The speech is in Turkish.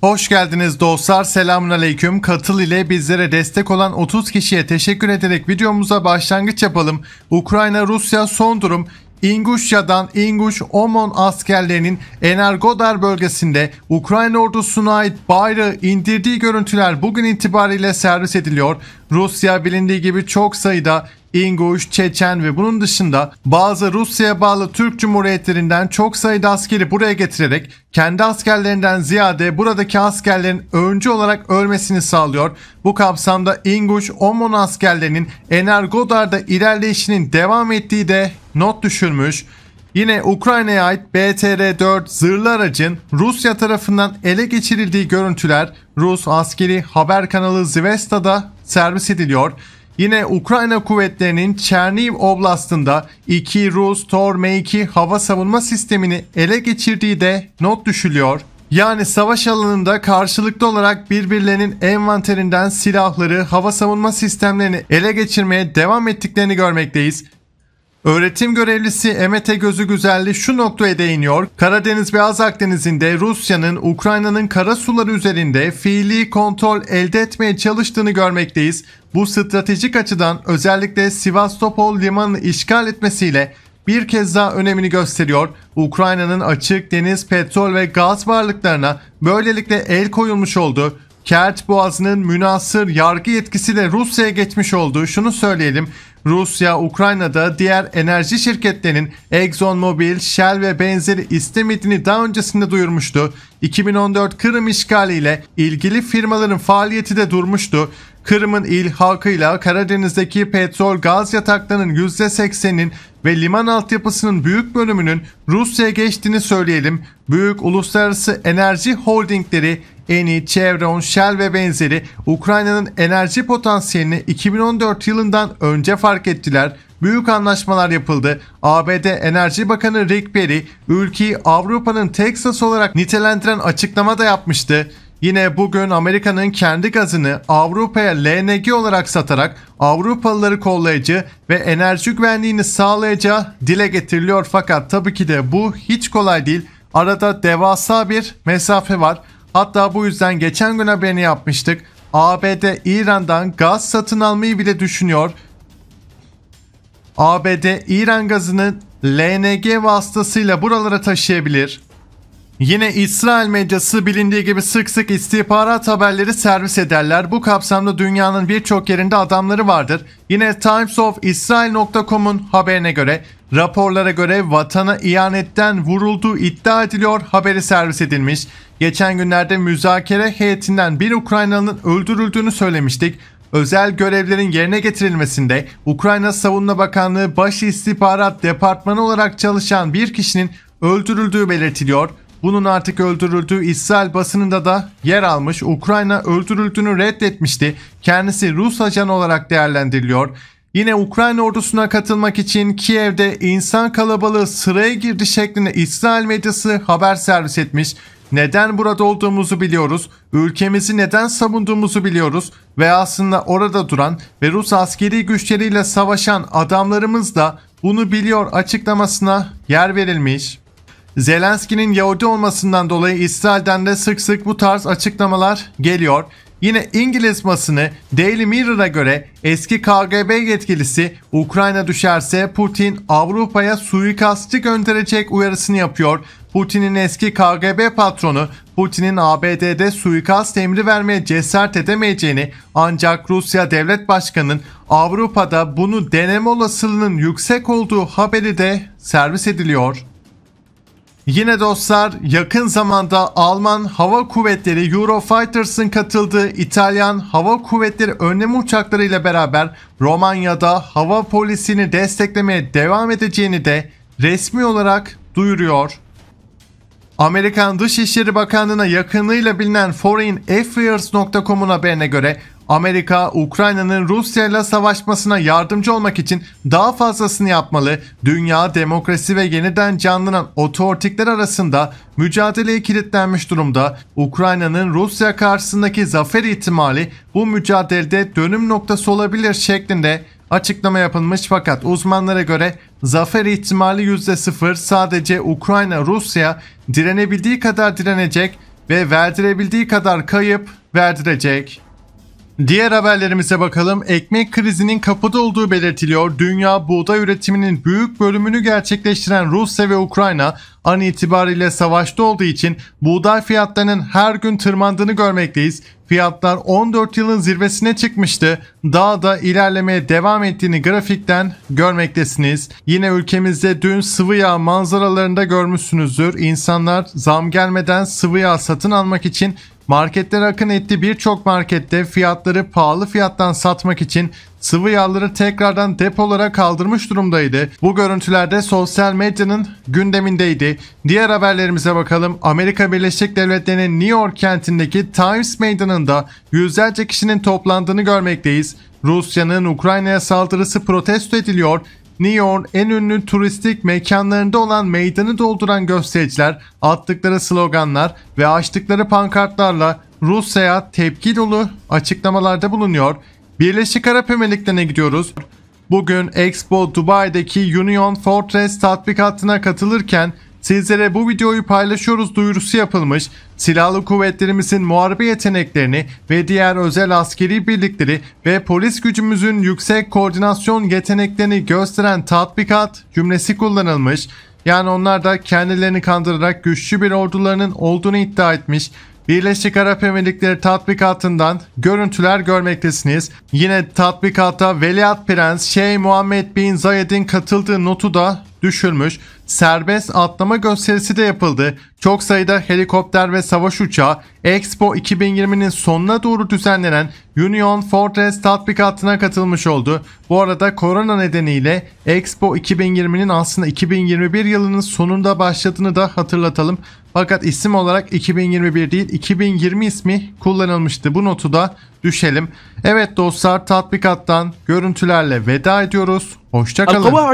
Hoş geldiniz dostlar. Selamun aleyküm. Katıl ile bizlere destek olan 30 kişiye teşekkür ederek videomuza başlangıç yapalım. Ukrayna-Rusya son durum. Ingushya'dan İnguş Omon askerlerinin Energodar bölgesinde Ukrayna ordusuna ait bayrağı indirdiği görüntüler bugün itibariyle servis ediliyor. Rusya bilindiği gibi çok sayıda İnguş, Çeçen ve bunun dışında bazı Rusya'ya bağlı Türk Cumhuriyetlerinden çok sayıda askeri buraya getirerek kendi askerlerinden ziyade buradaki askerlerin öncü olarak ölmesini sağlıyor. Bu kapsamda İnguş, Omon askerlerinin Energodar'da ilerleyişinin devam ettiği de not düşürmüş. Yine Ukrayna'ya ait BTR-4 zırhlı aracın Rusya tarafından ele geçirildiği görüntüler Rus askeri haber kanalı Zvesta'da servis ediliyor. Yine Ukrayna kuvvetlerinin Çerniv Oblast'ında iki Rus Tor-M2 hava savunma sistemini ele geçirdiği de not düşülüyor. Yani savaş alanında karşılıklı olarak birbirlerinin envanterinden silahları, hava savunma sistemlerini ele geçirmeye devam ettiklerini görmekteyiz. Öğretim görevlisi Emete Gözü Güzelli şu noktaya değiniyor. Karadeniz ve Az Denizinde Rusya'nın Ukrayna'nın kara suları üzerinde fiili kontrol elde etmeye çalıştığını görmekteyiz. Bu stratejik açıdan özellikle Sivastopol limanını işgal etmesiyle bir kez daha önemini gösteriyor. Ukrayna'nın açık deniz, petrol ve gaz varlıklarına böylelikle el koyulmuş oldu. Kerç Boğazı'nın münasır yargı yetkisiyle Rusya'ya geçmiş olduğu şunu söyleyelim. Rusya, Ukrayna'da diğer enerji şirketlerinin ExxonMobil, Shell ve benzeri istemediğini daha öncesinde duyurmuştu. 2014 Kırım işgaliyle ilgili firmaların faaliyeti de durmuştu. Kırım'ın il halkıyla Karadeniz'deki petrol gaz yataklarının %80'inin ve liman altyapısının büyük bölümünün Rusya'ya geçtiğini söyleyelim. Büyük uluslararası enerji holdingleri Eni, Chevron, Shell ve benzeri Ukrayna'nın enerji potansiyelini 2014 yılından önce fark ettiler. Büyük anlaşmalar yapıldı. ABD Enerji Bakanı Rick Perry ülkeyi Avrupa'nın Texas olarak nitelendiren açıklama da yapmıştı. Yine bugün Amerika'nın kendi gazını Avrupa'ya LNG olarak satarak Avrupalıları kollayıcı ve enerji güvenliğini sağlayacağı dile getiriliyor fakat tabii ki de bu hiç kolay değil. Arada devasa bir mesafe var. Hatta bu yüzden geçen gün haberini yapmıştık. ABD İran'dan gaz satın almayı bile düşünüyor. ABD İran gazını LNG vasıtasıyla buralara taşıyabilir. Yine İsrail medyası bilindiği gibi sık sık istihbarat haberleri servis ederler. Bu kapsamda dünyanın birçok yerinde adamları vardır. Yine Times of Israel.com'un haberine göre raporlara göre vatana ihanetten vurulduğu iddia ediliyor haberi servis edilmiş. Geçen günlerde müzakere heyetinden bir Ukraynalının öldürüldüğünü söylemiştik. Özel görevlerin yerine getirilmesinde Ukrayna Savunma Bakanlığı Baş İstihbarat Departmanı olarak çalışan bir kişinin öldürüldüğü belirtiliyor. Bunun artık öldürüldüğü İsrail basınında da yer almış. Ukrayna öldürüldüğünü reddetmişti. Kendisi Rus ajanı olarak değerlendiriliyor. Yine Ukrayna ordusuna katılmak için Kiev'de insan kalabalığı sıraya girdi şeklinde İsrail medyası haber servis etmiş. Neden burada olduğumuzu biliyoruz, ülkemizi neden savunduğumuzu biliyoruz ve aslında orada duran ve Rus askeri güçleriyle savaşan adamlarımız da bunu biliyor açıklamasına yer verilmiş. Zelenski'nin Yahudi olmasından dolayı İsrail'den de sık sık bu tarz açıklamalar geliyor. Yine İngiliz basını Daily Mirror'a göre eski KGB yetkilisi Ukrayna düşerse Putin Avrupa'ya suikastçı gönderecek uyarısını yapıyor Putin'in eski KGB patronu Putin'in ABD'de suikast emri vermeye cesaret edemeyeceğini ancak Rusya Devlet Başkanı'nın Avrupa'da bunu deneme olasılığının yüksek olduğu haberi de servis ediliyor. Yine dostlar yakın zamanda Alman Hava Kuvvetleri Eurofighters'ın katıldığı İtalyan Hava Kuvvetleri önleme uçaklarıyla beraber Romanya'da hava polisini desteklemeye devam edeceğini de resmi olarak duyuruyor. Amerikan Dışişleri Bakanlığı'na yakınlığıyla bilinen foreignaffairs.com'un haberine göre Amerika, Ukrayna'nın Rusya ile savaşmasına yardımcı olmak için daha fazlasını yapmalı, dünya demokrasi ve yeniden canlanan otortikler arasında mücadeleye kilitlenmiş durumda. Ukrayna'nın Rusya karşısındaki zafer ihtimali bu mücadelede dönüm noktası olabilir şeklinde açıklama yapılmış fakat uzmanlara göre zafer ihtimali %0 sadece Ukrayna Rusya direnebildiği kadar direnecek ve verdirebildiği kadar kayıp verdirecek. Diğer haberlerimize bakalım. Ekmek krizinin kapıda olduğu belirtiliyor. Dünya buğday üretiminin büyük bölümünü gerçekleştiren Rusya ve Ukrayna an itibariyle savaşta olduğu için buğday fiyatlarının her gün tırmandığını görmekteyiz. Fiyatlar 14 yılın zirvesine çıkmıştı. Daha da ilerlemeye devam ettiğini grafikten görmektesiniz. Yine ülkemizde dün sıvı yağ manzaralarında görmüşsünüzdür. İnsanlar zam gelmeden sıvı yağ satın almak için marketler akın etti. Birçok markette fiyatları pahalı fiyattan satmak için sıvı yağları tekrardan depolara kaldırmış durumdaydı. Bu görüntülerde sosyal medyanın gündemindeydi. Diğer haberlerimize bakalım. Amerika Birleşik Devletleri'nin New York kentindeki Times Meydanı meydanında yüzlerce kişinin toplandığını görmekteyiz. Rusya'nın Ukrayna'ya saldırısı protesto ediliyor. New York en ünlü turistik mekanlarında olan meydanı dolduran göstericiler attıkları sloganlar ve açtıkları pankartlarla Rusya'ya tepki dolu açıklamalarda bulunuyor. Birleşik Arap Emirlikleri'ne gidiyoruz. Bugün Expo Dubai'deki Union Fortress tatbikatına katılırken Sizlere bu videoyu paylaşıyoruz duyurusu yapılmış, silahlı kuvvetlerimizin muharebe yeteneklerini ve diğer özel askeri birlikleri ve polis gücümüzün yüksek koordinasyon yeteneklerini gösteren tatbikat cümlesi kullanılmış. Yani onlar da kendilerini kandırarak güçlü bir ordularının olduğunu iddia etmiş. Birleşik Arap Emirlikleri tatbikatından görüntüler görmektesiniz. Yine tatbikata Veliaht Prens Şeyh Muhammed Bin Zayed'in katıldığı notu da düşürmüş serbest atlama gösterisi de yapıldı. Çok sayıda helikopter ve savaş uçağı Expo 2020'nin sonuna doğru düzenlenen Union Fortress tatbikatına katılmış oldu. Bu arada korona nedeniyle Expo 2020'nin aslında 2021 yılının sonunda başladığını da hatırlatalım. Fakat isim olarak 2021 değil 2020 ismi kullanılmıştı. Bu notu da düşelim. Evet dostlar tatbikattan görüntülerle veda ediyoruz. Hoşçakalın.